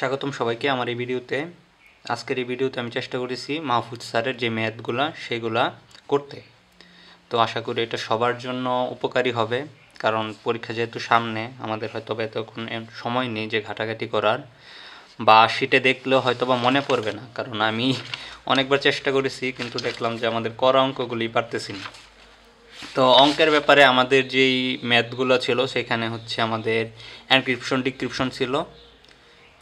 স্বাগতম সবাইকে আমার এই ভিডিওতে আজকের এই ভিডিওতে আমি চেষ্টা করেছি মাহফুজ স্যারের যে ম্যাথগুলা সেগুলা করতে তো আশা করি এটা সবার জন্য উপকারী হবে কারণ পরীক্ষা যেহেতু সামনে আমাদের হয়তো বা এতক্ষণ সময় নেই যে ঘাটাঘাটি করার বা শীটে দেখলেও হয়তো বা মনে পড়বে না কারণ আমি অনেকবার চেষ্টা করেছি কিন্তু দেখলাম যে আমাদের করা অঙ্কগুলি পারতেছি না তো অঙ্কের ব্যাপারে আমাদের যেই ম্যাথগুলো ছিল সেখানে হচ্ছে আমাদের এনক্রিপশন ডিক্রিপশন ছিল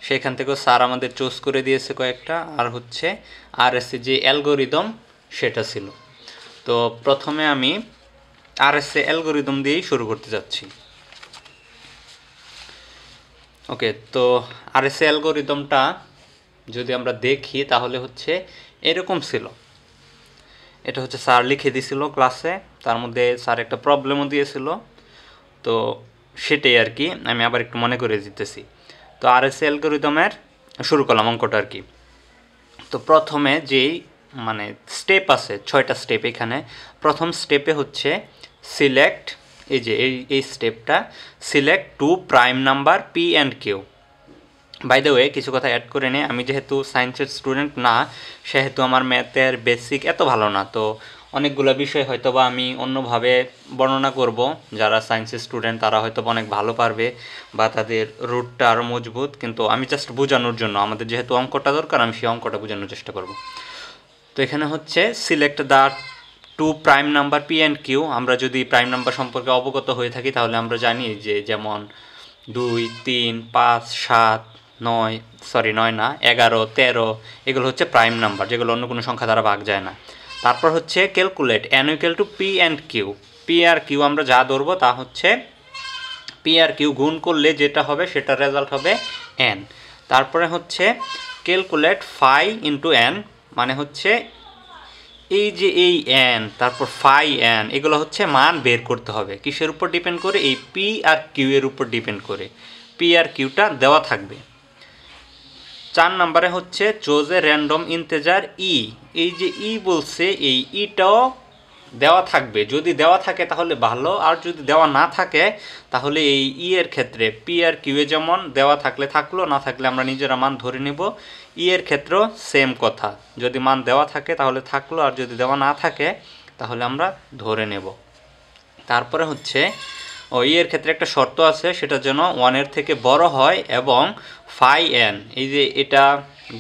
সেখান থেকেও স্যার আমাদের চুজ করে দিয়েছে কয়েকটা আর হচ্ছে আর এস যে অ্যালগোরিদম সেটা ছিল তো প্রথমে আমি আর এস এ অ্যালগোরিদম দিয়েই শুরু করতে যাচ্ছি ওকে তো আর এস এ অ্যালগোরিদমটা যদি আমরা দেখি তাহলে হচ্ছে এরকম ছিল এটা হচ্ছে স্যার লিখে দিয়েছিল ক্লাসে তার মধ্যে স্যার একটা প্রবলেমও দিয়েছিল তো সেটাই আর কি আমি আবার একটু মনে করে দিতেছি তো আর এস অ্যালগোরিদমের শুরু করলাম অঙ্কটা আর কি তো প্রথমে যেই মানে স্টেপ আছে ছয়টা স্টেপ এখানে প্রথম স্টেপে হচ্ছে সিলেক্ট এই যে এই এই স্টেপটা select two prime number P and Q by the way কিছু কথা অ্যাড করে নিই আমি যেহেতু সায়েন্সের স্টুডেন্ট না সেহেতু আমার ম্যাথের বেসিক এত ভালো না তো অনেকগুলো বিষয় হয়তো বা আমি অন্যভাবে বর্ণনা করব যারা সায়েন্সের স্টুডেন্ট তারা হয়তো অনেক ভালো পারবে বা তাদের রুটটা আরও মজবুত কিন্তু আমি জাস্ট বোঝানোর জন্য আমাদের যেহেতু অঙ্কটা দরকার আমি সেই অঙ্কটা বোঝানোর চেষ্টা করব তো এখানে হচ্ছে select the two prime number P and Q আমরা যদি প্রাইম নাম্বার সম্পর্কে অবগত হয়ে থাকি তাহলে আমরা জানি যে যেমন দুই তিন পাঁচ সাত নয় সরি নয় না এগারো তেরো এগুলো হচ্ছে প্রাইম নাম্বার যেগুলো অন্য কোনো সংখ্যা দ্বারা ভাগ যায় না তারপর হচ্ছে calculate N equal to P and Q P আর কিউ আমরা যা ধরবো তা হচ্ছে পি আর কিউ গুণ করলে যেটা হবে সেটা রেজাল্ট হবে এন তারপরে হচ্ছে ক্যালকুলেট ফাই ইন্টু এন মানে হচ্ছে এই যে এই এন তারপর ফাই এন এগুলো হচ্ছে মান বের করতে হবে কিসের উপর ডিপেন্ড করে এই পি আর কিউ এর উপর ডিপেন্ড করে পি আর কিউটা দেওয়া থাকবে চার নাম্বারে হচ্ছে চোজে র্যান্ডম ইন্তেজার ই এই যে ই e বলছে এই ইটাও দেওয়া থাকবে যদি দেওয়া থাকে তাহলে ভালো আর যদি দেওয়া না থাকে তাহলে এই ই এর ক্ষেত্রে পি আর কিউ এ যেমন দেওয়া থাকলে থাকলো না থাকলে আমরা নিজেরা মান ধরে নেব ই এর ক্ষেত্রেও সেম কথা যদি মান দেওয়া থাকে তাহলে থাকলো আর যদি দেওয়া না থাকে তাহলে আমরা ধরে নেব তারপরে হচ্ছে ও ই এর ক্ষেত্রে একটা শর্ত আছে সেটা যেন ওয়ানের থেকে বড় হয় এবং ফাই এন এই যে এটা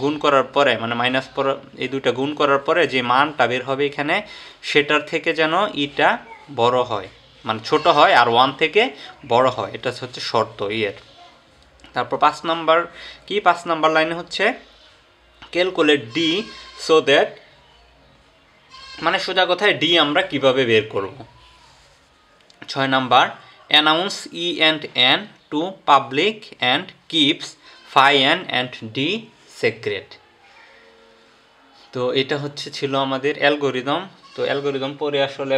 গুণ করার পরে মানে মাইনাস পর এই দুটা গুণ করার পরে যে মানটা বের হবে এখানে সেটার থেকে যেন ইটা বড় হয় মানে ছোট হয় আর ওয়ান থেকে বড় হয় এটা হচ্ছে শর্ত ইয়ের তারপর পাঁচ নাম্বার কি পাঁচ নাম্বার লাইনে হচ্ছে ক্যালকুলেট ডি সো দ্যাট মানে সোজা কথায় ডি আমরা কিভাবে বের করব ছয় number announce E and N to public and keeps phi N and D secret তো এটা হচ্ছে ছিল আমাদের অ্যালগোরিদম তো অ্যালগোরিদম পরে আসলে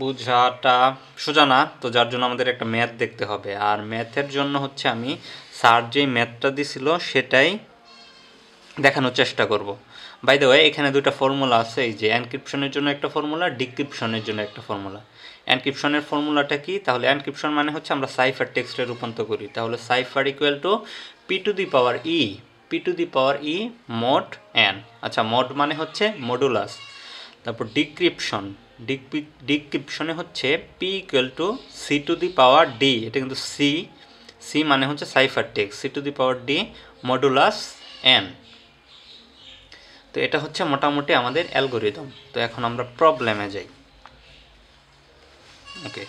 বোঝাটা সোজা না তো যার জন্য আমাদের একটা ম্যাথ দেখতে হবে আর ম্যাথের জন্য হচ্ছে আমি স্যার যেই ম্যাথটা দিছিল সেটাই দেখানোর চেষ্টা করব বাই দ্য ওয়ে এখানে দুটো ফর্মুলা আছে এই যে অ্যানক্রিপশনের জন্য একটা ফর্মুলা ডিক্রিপশনের জন্য একটা ফর্মুলা অ্যানক্রিপশনের ফর্মুলাটা কি তাহলে অ্যানক্রিপশন মানে হচ্ছে আমরা সাইফার টেক্সটে রূপান্তর করি তাহলে cipher equal to P to the power E P to the power E mod N আচ্ছা মোড মানে হচ্ছে মডুলাস তারপর ডিক্রিপশন ডিক্রিপশনে হচ্ছে P equal to C to the power D এটা কিন্তু সি সি মানে হচ্ছে cipher text C to the power D modulus N তো এটা হচ্ছে মোটামুটি আমাদের অ্যালগোরিদম তো এখন আমরা প্রবলেমে যাই ওকে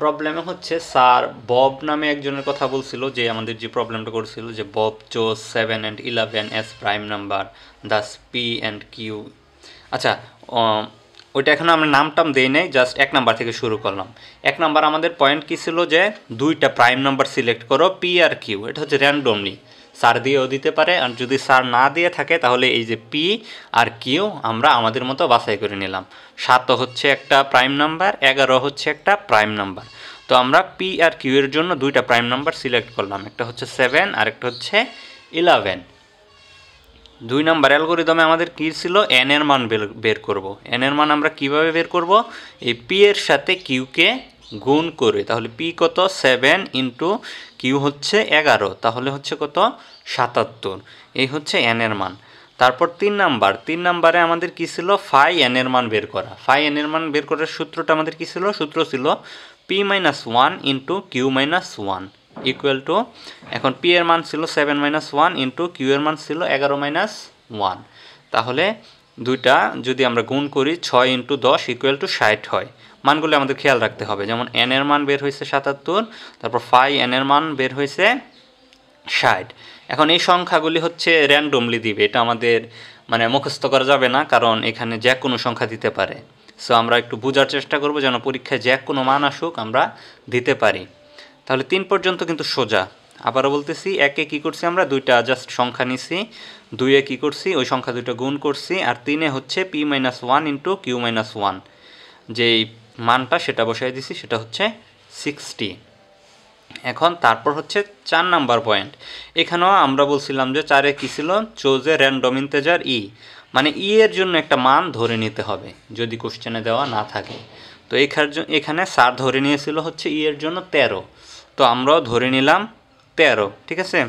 প্রবলেমে হচ্ছে স্যার বব নামে একজনের কথা বলছিল যে আমাদের যে প্রবলেমটা করছিল যে Bob chose seven and eleven as prime number thus P and Q আচ্ছা ওইটা এখন আমরা নাম টাম দেই নাই জাস্ট এক নাম্বার থেকে শুরু করলাম এক নাম্বার আমাদের পয়েন্ট কী ছিল যে দুইটা প্রাইম নাম্বার সিলেক্ট করো পি আর কিউ এটা হচ্ছে র্যান্ডমলি সার দিয়েও দিতে পারে আর যদি সার না দিয়ে থাকে তাহলে এই যে পি আর কিউ আমরা আমাদের মতো বাছাই করে নিলাম সাত হচ্ছে একটা প্রাইম নাম্বার এগারো হচ্ছে একটা প্রাইম নাম্বার তো আমরা পি আর কিউ এর জন্য দুইটা প্রাইম নাম্বার সিলেক্ট করলাম একটা হচ্ছে সেভেন আর একটা হচ্ছে ইলেভেন দুই নাম্বার অ্যালগোরিদমে আমাদের কী ছিল এন এর মান বের করব এন এর মান আমরা কিভাবে বের করব এই পি এর সাথে কিউকে গুণ করে তাহলে পি কত সেভেন ইন্টু কিউ হচ্ছে এগারো তাহলে হচ্ছে কত সাতাত্তর এই হচ্ছে এন এর মান তারপর তিন নাম্বার তিন নাম্বারে আমাদের কী ছিল ফাই এন এর মান বের করা ফাই এন এর মান বের করার সূত্রটা আমাদের কী ছিল সূত্র ছিল P minus one into Q minus one equal to এখন পি এর মান ছিল seven minus one into Q এর মান ছিল এগারো মাইনাস ওয়ান তাহলে দুইটা যদি আমরা গুণ করি ছয় ইন্টু দশ ইকুয়াল টু ষাট হয় মানগুলো আমাদের খেয়াল রাখতে হবে যেমন এন এর মান বের হয়েছে সাতাত্তর তারপর ফাই এন এর মান বের হয়েছে ষাট এখন এই সংখ্যাগুলি হচ্ছে র্যান্ডমলি দিবে এটা আমাদের মানে মুখস্থ করা যাবে না কারণ এখানে যে কোনো সংখ্যা দিতে পারে সো আমরা একটু বোঝার চেষ্টা করব যেন পরীক্ষায় যে কোনো মান আসুক আমরা দিতে পারি তাহলে তিন পর্যন্ত কিন্তু সোজা আবারও বলতেছি একে কি করছি আমরা দুইটা জাস্ট সংখ্যা নিছি দুইয়ে কি করছি ওই সংখ্যা দুইটা গুণ করছি আর তিনে হচ্ছে P minus one into Q minus one যেই মানটা সেটা বসাই দিছি সেটা হচ্ছে সিক্সটি এখন তারপর হচ্ছে চার নাম্বার পয়েন্ট এখানেও আমরা বলছিলাম যে চারে কী ছিল চোজে র্যান্ডম ইন্তেজার ই মানে ই e এর জন্য একটা মান ধরে নিতে হবে যদি কোশ্চেনে দেওয়া না থাকে তো এখানে সার ধরে নিয়েছিল হচ্ছে ই e এর জন্য তেরো তো আমরাও ধরে নিলাম তেরো ঠিক আছে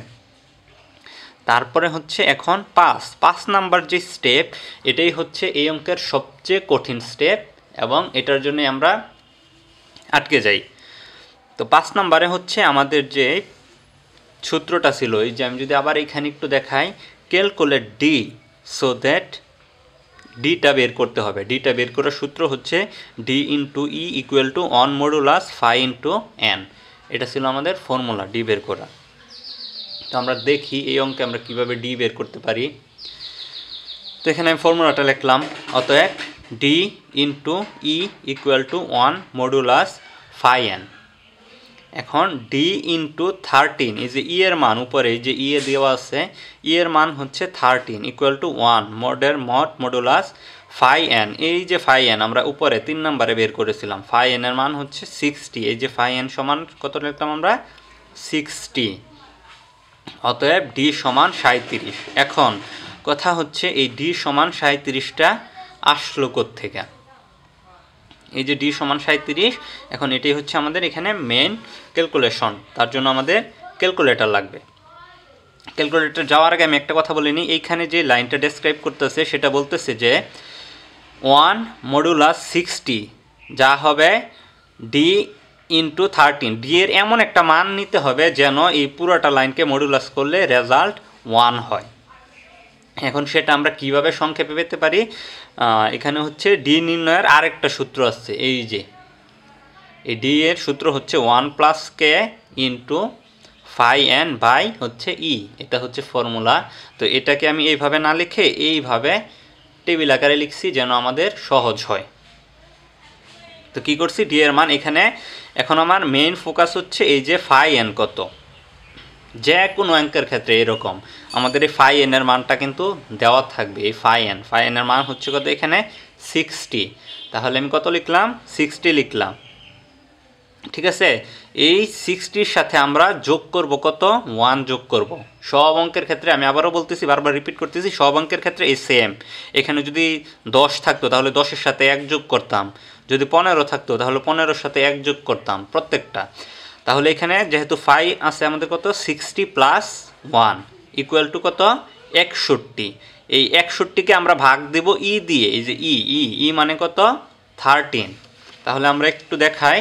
তারপরে হচ্ছে এখন পাঁচ পাঁচ নাম্বার যে স্টেপ এটাই হচ্ছে এই অঙ্কের সবচেয়ে কঠিন স্টেপ এবং এটার জন্য আমরা আটকে যাই তো পাঁচ নাম্বারে হচ্ছে আমাদের যে সূত্রটা ছিল এই যে আমি যদি আবার এইখানে একটু দেখাই ক্যালকুলেট ডি সো দ্যাট ডিটা বের করতে হবে ডিটা বের করার সূত্র হচ্ছে D into E equal to one modulus phi into N এটা ছিল আমাদের ফর্মুলা ডি বের করা তো আমরা দেখি এই অঙ্কে আমরা কিভাবে ডি বের করতে পারি তো এখানে আমি ফর্মুলাটা লিখলাম অতএব D into E equal to one modulus phi N এখন ডি ইন্টু থার্টিন এই যে ই e এর মান উপরে যে ই e এ দেওয়া আছে ই e এর মান হচ্ছে থার্টিন ইকুয়াল টু ওয়ান মডের মড মডুলাস ফাই এন এই যে ফাই এন আমরা উপরে তিন নম্বরে বের করেছিলাম ফাই এন এর মান হচ্ছে সিক্সটি এই যে ফাই এন সমান কত লিখতাম আমরা সিক্সটি অতএব ডি সমান সাঁত্রিশ এখন কথা হচ্ছে এই ডি সমান সাঁত্রিশটা আসলো থেকে এই যে ডি সমান সাঁত্রিশ এখন এটাই হচ্ছে আমাদের এখানে মেন ক্যালকুলেশন তার জন্য আমাদের ক্যালকুলেটর লাগবে ক্যালকুলেটর যাওয়ার আগে আমি একটা কথা বলিনি এইখানে যে লাইনটা ডেসক্রাইব করতেছে সেটা বলতেছে যে ওয়ান মডুলাস সিক্সটি যা হবে ডি ইন্টু থার্টিন ডি এর এমন একটা মান নিতে হবে যেন এই পুরোটা লাইনকে মডুলাস করলে রেজাল্ট ওয়ান হয় এখন সেটা আমরা কিভাবে সংক্ষেপে পেতে পারি এখানে হচ্ছে ডি নির্ণয়ের আরেকটা সূত্র আছে এই যে এই ডি এর সূত্র হচ্ছে one plus K into phi N by হচ্ছে ই e। এটা হচ্ছে ফর্মুলা তো এটাকে আমি এইভাবে না লিখে এইভাবে টেবিল আকারে লিখছি যেন আমাদের সহজ হয় তো কি করছি ডি এর মান এখানে এখন আমার মেইন ফোকাস হচ্ছে এই যে ফাই এন কত যে কোনো অ্যাঙ্কের ক্ষেত্রে এরকম আমাদের এই ফাই এন এর মানটা কিন্তু দেওয়া থাকবে এই ফাই এন ফাই এন এর মান হচ্ছে কত এখানে সিক্সটি তাহলে আমি কত লিখলাম সিক্সটি লিখলাম ঠিক আছে এই সিক্সটির সাথে আমরা যোগ করব কত ওয়ান যোগ করব সব অঙ্কের ক্ষেত্রে আমি আবারও বলতেছি বারবার রিপিট করতেছি সব অঙ্কের ক্ষেত্রে এই সেম এখানে যদি দশ থাকতো তাহলে দশের সাথে এক যোগ করতাম যদি পনেরো থাকতো তাহলে পনেরোর সাথে এক যোগ করতাম প্রত্যেকটা তাহলে এখানে যেহেতু ফাইভ আছে আমাদের কত sixty plus one equal to কত একষট্টি এই একষট্টিকে আমরা ভাগ দেব ই e দিয়ে এই যে ই ই ই মানে কত থার্টিন তাহলে আমরা একটু দেখাই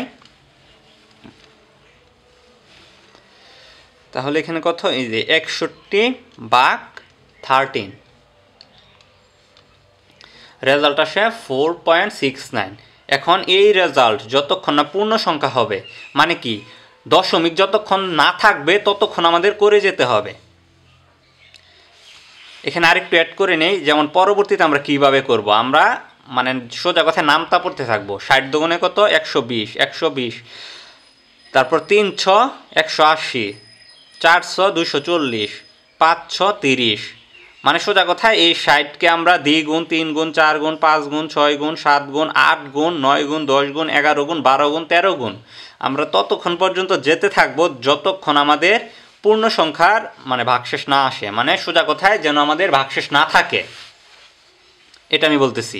তাহলে এখানে কত এই যে একষট্টি বাক থার্টিন রেজাল্ট আসে ফোর পয়েন্ট সিক্স নাইন এখন এই রেজাল্ট যতক্ষণ না পূর্ণ সংখ্যা হবে মানে কি দশমিক যতক্ষণ না থাকবে ততক্ষণ আমাদের করে যেতে হবে এখানে আরেকটু অ্যাড করে নেই যেমন পরবর্তীতে আমরা কিভাবে করব আমরা মানে সোজা কথায় নামতা পড়তে থাকবো ষাট দোগুনে কত একশো বিশ একশো বিশ তারপর তিন ছ একশো আশি চারশো দুশো চল্লিশ পাঁচশো তিরিশ মানে সোজা কথা এই ষাটকে আমরা গুণ তিন গুণ চার গুণ পাঁচ গুণ ছয় গুণ সাত গুণ আট গুণ নয় গুণ দশ গুণ এগারো গুণ বারো গুণ তেরো গুণ আমরা ততক্ষণ পর্যন্ত যেতে থাকবো যতক্ষণ আমাদের পূর্ণ সংখ্যার মানে ভাগশেষ না আসে মানে সোজা কথায় যেন আমাদের ভাগশেষ না থাকে এটা আমি বলতেছি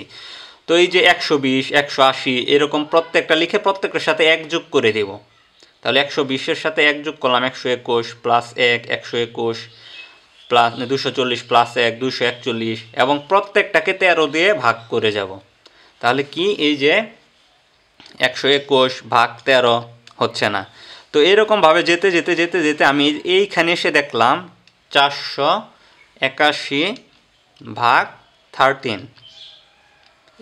তো এই যে একশো বিশ একশো আশি এরকম প্রত্যেকটা লিখে প্রত্যেকটার সাথে এক যোগ করে দেবো তাহলে একশো বিশের সাথে এক যোগ করলাম একশো একুশ প্লাস এক একশো একুশ প্লাস মানে দুশো চল্লিশ প্লাস এক দুশো একচল্লিশ এবং প্রত্যেকটাকে তেরো দিয়ে ভাগ করে যাব তাহলে কি এই যে একশো একুশ ভাগ তেরো হচ্ছে না তো এরকমভাবে যেতে যেতে যেতে যেতে আমি এইখানে এসে দেখলাম চারশো একাশি ভাগ থার্টিন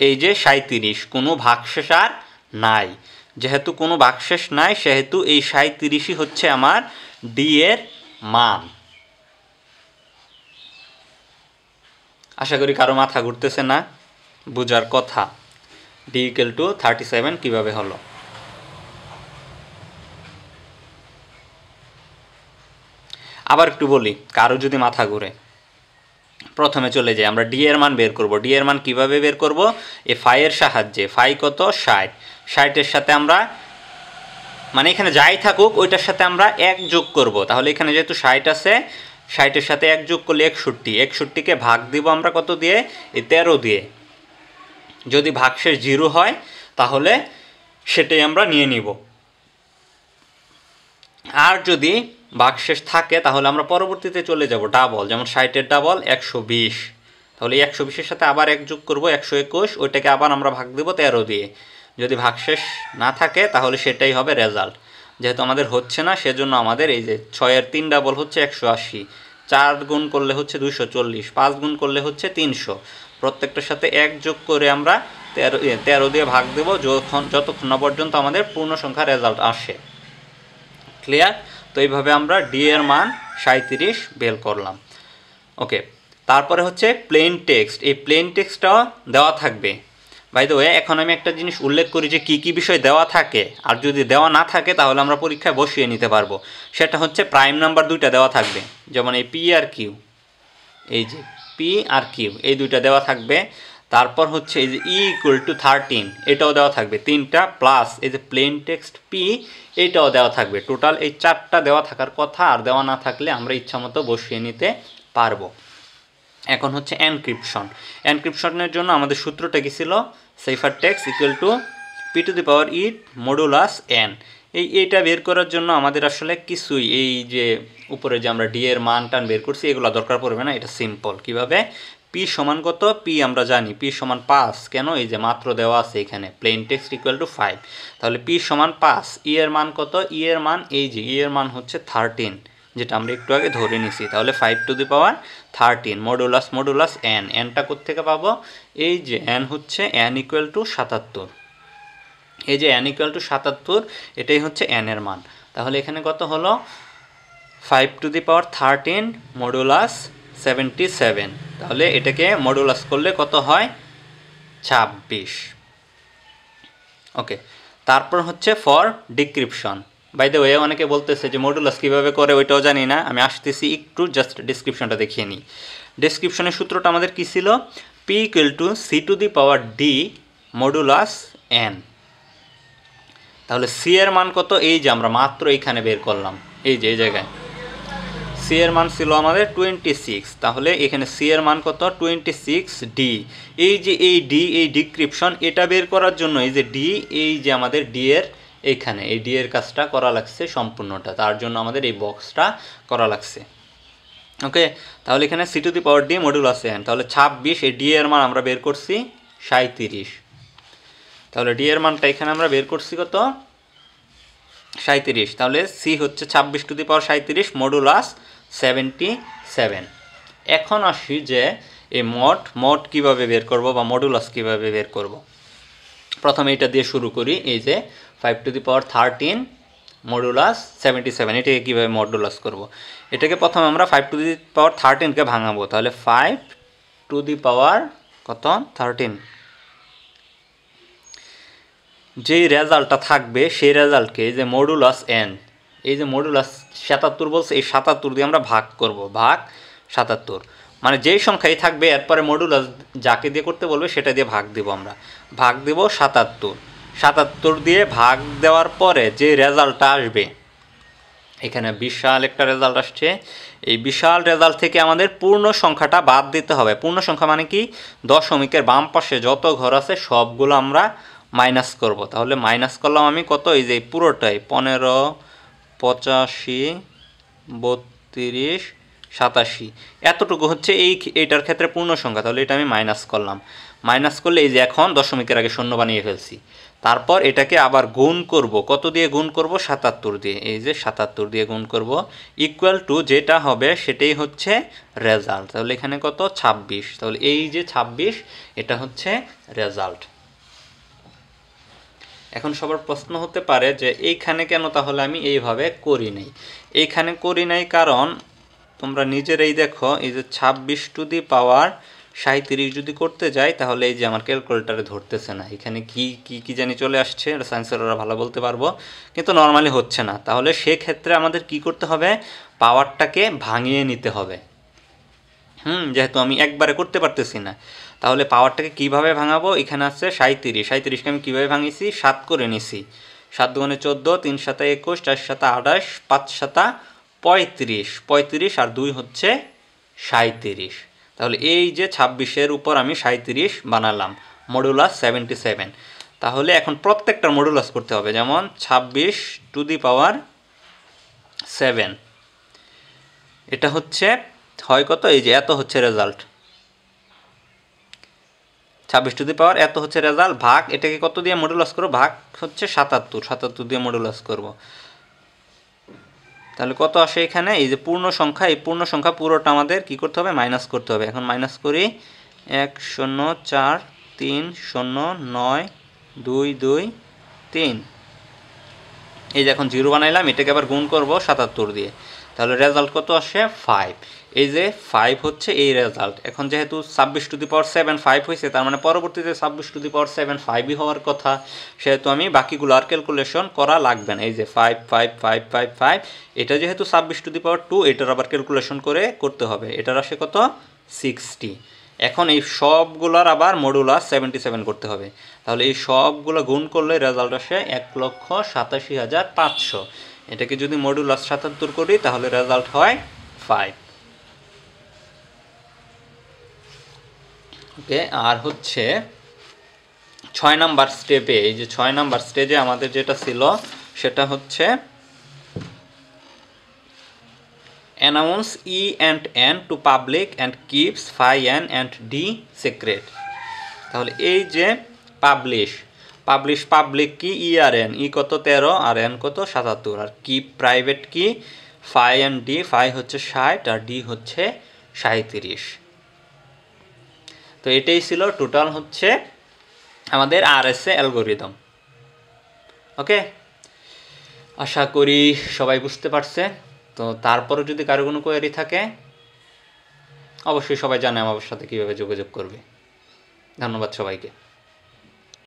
এই যে সাঁত্রিশ কোনো শেষ আর নাই যেহেতু কোনো বাকশেষ নাই সেহেতু এই সাঁত্রিশই হচ্ছে আমার ডি এর মান আশা করি কারো মাথা ঘুরতেছে না বুঝার কথা D equal to thirty seven কীভাবে হলো আবার একটু বলি কারো যদি মাথা ঘুরে প্রথমে চলে যাই আমরা ডি এর মান বের করব ডি এর মান কিভাবে বের করব এ ফাইয়ের সাহায্যে ফাই কত ষাট ষাটের সাথে আমরা মানে এখানে যাই থাকুক ওইটার সাথে আমরা এক যোগ করব তাহলে এখানে যেহেতু ষাট আছে ষাটের সাথে এক যোগ করলে একষট্টি একষট্টিকে ভাগ দিব আমরা কত দিয়ে এই তেরো দিয়ে যদি ভাগশেষ জিরো হয় তাহলে সেটাই আমরা নিয়ে নিব আর যদি বাক্সেস থাকে তাহলে আমরা পরবর্তীতে চলে যাব ডাবল যেমন ষাটের ডাবল একশো বিশ তাহলে একশো বিশের সাথে আবার এক যোগ করবো একশো একুশ ওইটাকে আবার আমরা ভাগ দেবো তেরো দিয়ে যদি ভাগশেষ না থাকে তাহলে সেটাই হবে রেজাল্ট যেহেতু আমাদের হচ্ছে না সেজন্য আমাদের এই যে ছয়ের তিন ডাবল হচ্ছে একশো আশি চার গুণ করলে হচ্ছে দুশো চল্লিশ পাঁচ গুণ করলে হচ্ছে তিনশো প্রত্যেকটার সাথে এক যোগ করে আমরা তেরো তেরো দিয়ে ভাগ দেবো যখন যতক্ষণ না পর্যন্ত আমাদের পূর্ণ সংখ্যা রেজাল্ট আসে ক্লিয়ার তো এইভাবে আমরা ডি এর মান সাঁত্রিশ বের করলাম ওকে তারপরে হচ্ছে প্লেন টেক্সট এই প্লেন টেক্সটটাও দেওয়া থাকবে বাই দ্য ওয়ে এখন আমি একটা জিনিস উল্লেখ করি যে কী কী বিষয় দেওয়া থাকে আর যদি দেওয়া না থাকে তাহলে আমরা পরীক্ষায় বসিয়ে নিতে পারবো সেটা হচ্ছে প্রাইম নাম্বার দুইটা দেওয়া থাকবে যেমন এই পি আর কিউ এই যে পি আর কিউ এই দুইটা দেওয়া থাকবে তারপর হচ্ছে এই যে ই ইকুয়াল টু থার্টিন এটাও দেওয়া থাকবে তিনটা প্লাস এই যে প্লেন টেক্সট পি এটাও দেওয়া থাকবে টোটাল এই চারটা দেওয়া থাকার কথা আর দেওয়া না থাকলে আমরা ইচ্ছামতো বসিয়ে নিতে পারবো এখন হচ্ছে এনক্রিপশন এনক্রিপশনের জন্য আমাদের সূত্রটা কী ছিল cipher text equal to P to the power E modulus N এই এটা বের করার জন্য আমাদের আসলে কিছুই এই যে উপরে যে আমরা ডি এর মান টান বের করছি এগুলো দরকার পড়বে না এটা সিম্পল কিভাবে পি সমান কত পি আমরা জানি পি সমান পাঁচ কেন এই যে মাত্র দেওয়া আছে এখানে plain text equal to five তাহলে পি সমান পাঁচ ই e এর মান কত ই e এর মান এই যে ই e এর মান হচ্ছে থার্টিন যেটা আমরা একটু আগে ধরে নিছি তাহলে five to the power thirteen modulus modulus N এনটা থেকে পাবো এই যে এন হচ্ছে এন ইকুয়াল টু সাতাত্তর এই যে এন ইকুয়াল টু সাতাত্তর এটাই হচ্ছে এন এর মান তাহলে এখানে কত হলো five to the power thirteen modulus seventy seven তাহলে এটাকে মডুলাস করলে কত হয় ছাব্বিশ ওকে তারপর হচ্ছে for decryption by the way অনেকে বলতেছে যে মডুলাস কীভাবে করে ওইটাও জানি না আমি আসতেছি একটু জাস্ট ডিসক্রিপশনটা দেখিয়ে নিই ডিসক্রিপশনের সূত্রটা আমাদের কী ছিল P equal to C to the power D modulus N তাহলে সি এর মান কত এই যে আমরা মাত্র এইখানে বের করলাম এই যে এই জায়গায় সি এর মান ছিল আমাদের টোয়েন্টি সিক্স তাহলে এখানে সি এর মান কত টোয়েন্টি সিক্স ডি এই যে এই ডি এই ডিক্রিপশন এটা বের করার জন্য এই যে ডি এই যে আমাদের ডি এর এইখানে এই ডি এর কাজটা করা লাগছে সম্পূর্ণটা তার জন্য আমাদের এই বক্সটা করা লাগছে ওকে তাহলে এখানে C to the power D module আছে তাহলে ছাব্বিশ এই ডি এর মান আমরা বের করছি সাঁত্রিশ তাহলে ডি এর মানটা এখানে আমরা বের করছি কত সাঁত্রিশ তাহলে সি হচ্ছে ছাব্বিশ টু দি পাওয়ার সাঁত্রিশ মডুলাস সেভেন্টি সেভেন এখন আসি যে এই মট মট কিভাবে বের করব বা মডুলাস কিভাবে বের করব। প্রথমে এটা দিয়ে শুরু করি এই যে five to the power thirteen modulus seventy seven এটাকে কীভাবে মডুলাস করব। এটাকে প্রথমে আমরা ফাইভ টু দি পাওয়ার থার্টিনকে ভাঙাবো তাহলে ফাইভ টু দি পাওয়ার কত থার্টিন যেই রেজাল্টটা থাকবে সেই রেজাল্টকে যে মডুলাস এন এই যে মডুলাস সাতাত্তর বলছে এই সাতাত্তর দিয়ে আমরা ভাগ করব ভাগ সাতাত্তর মানে যেই সংখ্যাই থাকবে এরপরে মডুলাস যাকে দিয়ে করতে বলবে সেটা দিয়ে ভাগ দেব আমরা ভাগ দেব সাতাত্তর সাতাত্তর দিয়ে ভাগ দেওয়ার পরে যে রেজাল্টটা আসবে এখানে বিশাল একটা রেজাল্ট আসছে এই বিশাল রেজাল্ট থেকে আমাদের পূর্ণ সংখ্যাটা বাদ দিতে হবে পূর্ণ সংখ্যা মানে কি দশমিকের বাম পাশে যত ঘর আছে সবগুলো আমরা মাইনাস করব তাহলে মাইনাস করলাম আমি কত এই যে পুরোটাই পনেরো পঁচাশি বত্রিশ সাতাশি এতটুকু হচ্ছে এই এটার ক্ষেত্রে পূর্ণ সংখ্যা তাহলে এটা আমি মাইনাস করলাম মাইনাস করলে এই যে এখন দশমিকের আগে শূন্য বানিয়ে ফেলছি তারপর এটাকে আবার গুণ করব কত দিয়ে গুণ করব সাতাত্তর দিয়ে এই যে সাতাত্তর দিয়ে গুণ করব ইকুয়াল টু যেটা হবে সেটাই হচ্ছে রেজাল্ট তাহলে এখানে কত ২৬ তাহলে এই যে ২৬ এটা হচ্ছে রেজাল্ট এখন সবার প্রশ্ন হতে পারে যে এইখানে কেন তাহলে আমি এইভাবে করি নাই এইখানে করি নাই কারণ তোমরা নিজেরাই দেখো এই যে ছাব্বিশ টু দি পাওয়ার সাঁত্রিশ যদি করতে যাই তাহলে এই যে আমার ক্যালকুলেটারে ধরতেছে না এখানে কি কি কি জানি চলে আসছে এটা সায়েন্সের ওরা ভালো বলতে পারবো কিন্তু নর্মালি হচ্ছে না তাহলে সেক্ষেত্রে আমাদের কি করতে হবে পাওয়ারটাকে ভাঙিয়ে নিতে হবে হুম যেহেতু আমি একবারে করতে পারতেছি না তাহলে পাওয়ারটাকে কিভাবে ভাঙাবো এখানে আসছে সাঁত্রিশ সাঁত্রিশকে আমি কীভাবে ভাঙিয়েছি সাত করে নিছি সাত দুগুণে চোদ্দো তিন সাতা একুশ চার সাতা আঠাশ পাঁচ সাতা পঁয়ত্রিশ পঁয়ত্রিশ আর দুই হচ্ছে সাঁত্রিশ তাহলে এই যে ছাব্বিশের উপর আমি সাঁত্রিশ বানালাম মডুলাস সেভেন্টি সেভেন তাহলে এখন প্রত্যেকটা মডুলাস করতে হবে যেমন ছাব্বিশ টু দি পাওয়ার সেভেন এটা হচ্ছে হয় কত এই যে এত হচ্ছে রেজাল্ট ছাব্বিশ টু দি পাওয়ার এত হচ্ছে রেজাল্ট ভাগ এটাকে কত দিয়ে মডুলাস করবো ভাগ হচ্ছে সাতাত্তর সাতাত্তর দিয়ে মডুলাস করব তাহলে কত আসে এখানে এই যে পূর্ণ সংখ্যা এই পূর্ণ সংখ্যা পুরোটা আমাদের কি করতে হবে মাইনাস করতে হবে এখন মাইনাস করি এক শূন্য চার তিন শূন্য নয় দুই দুই তিন এই যে এখন জিরো বানাইলাম এটাকে আবার গুণ করবো সাতাত্তর দিয়ে তাহলে রেজাল্ট কত আসে ফাইভ এই যে ফাইভ হচ্ছে এই রেজাল্ট এখন যেহেতু ছাব্বিশ to the power seven five হয়েছে তার মানে পরবর্তীতে ছাব্বিশ টু দি পাওয়ার সেভেন ফাইভই হওয়ার কথা সেহেতু আমি বাকিগুলো আর ক্যালকুলেশন করা লাগবে না এই যে five five five five five এটা যেহেতু ছাব্বিশ টু দি পাওয়ার টু এটার আবার ক্যালকুলেশন করে করতে হবে এটার আসে কত সিক্সটি এখন এই সবগুলোর আবার মডুলার সেভেন্টি সেভেন করতে হবে তাহলে এই সবগুলো গুণ করলে রেজাল্ট আসে এক লক্ষ সাতাশি হাজার পাঁচশো এটাকে যদি মডুলার সাতাত্তর করি তাহলে রেজাল্ট হয় ফাইভ ওকে আর হচ্ছে ছয় নাম্বার স্টেপে এই যে ছয় নাম্বার স্টেজে আমাদের যেটা ছিল সেটা হচ্ছে announce E and N to public and keeps phi N and D secret তাহলে এই যে publish publish public key E e আর এন ই e কত তেরো আর এন কত সাতাত্তর আর কি প্রাইভেট কি ফাই অ্যান্ড ডি ফাই হচ্ছে ষাট আর ডি হচ্ছে সাঁত্রিশ তো এটাই ছিল টোটাল হচ্ছে আমাদের আর এস এ অ্যালগোরিদম ওকে আশা করি সবাই বুঝতে পারছে তো তারপরে যদি কারো কোনো কোয়ারি থাকে অবশ্যই সবাই জানে আমার সাথে কীভাবে যোগাযোগ করবে ধন্যবাদ সবাইকে